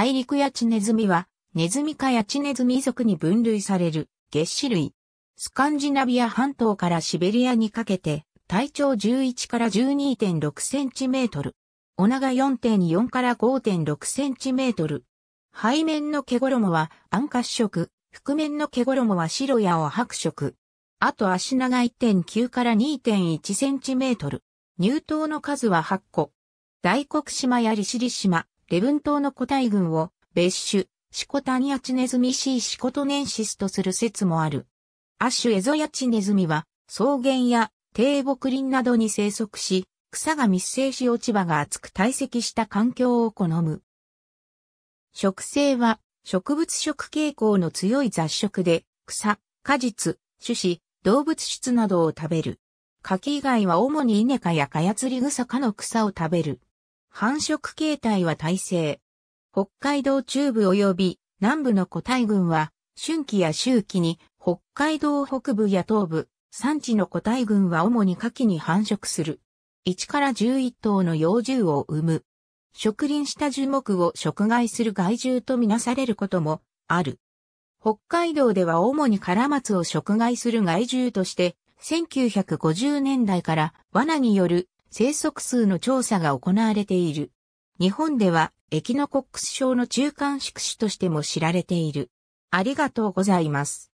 大陸やチネズミは、ネズミ科やチネズミ属に分類される、月種類。スカンジナビア半島からシベリアにかけて、体長11から12.6センチメートル。お長4.4から5.6センチメートル。背面の毛衣は暗褐色、覆面の毛衣は白やお白色。あと足長1.9から2.1センチメートル。乳頭の数は8個。大黒島やシリ島、レブン島の古代群を別種、シコタニアチネズミ C シコトネンシスとする説もある。アッシュエゾヤチネズミは草原や低木林などに生息し、草が密生し落ち葉が厚く堆積した環境を好む。植生は植物食傾向の強い雑食で草、果実、種子、動物質などを食べる。柿以外は主にイネ科やカヤツリグサ科の草を食べる。繁殖形態は体制。北海道中部及び南部の個体群は、春季や秋季に北海道北部や東部、産地の個体群は主に夏季に繁殖する。1から11頭の幼獣を産む。植林した樹木を食害する害獣とみなされることもある。北海道では主にカラマツを食害する害獣として、1950年代から罠による生息数の調査が行われている。日本ではエキノコックス症の中間宿主としても知られている。ありがとうございます。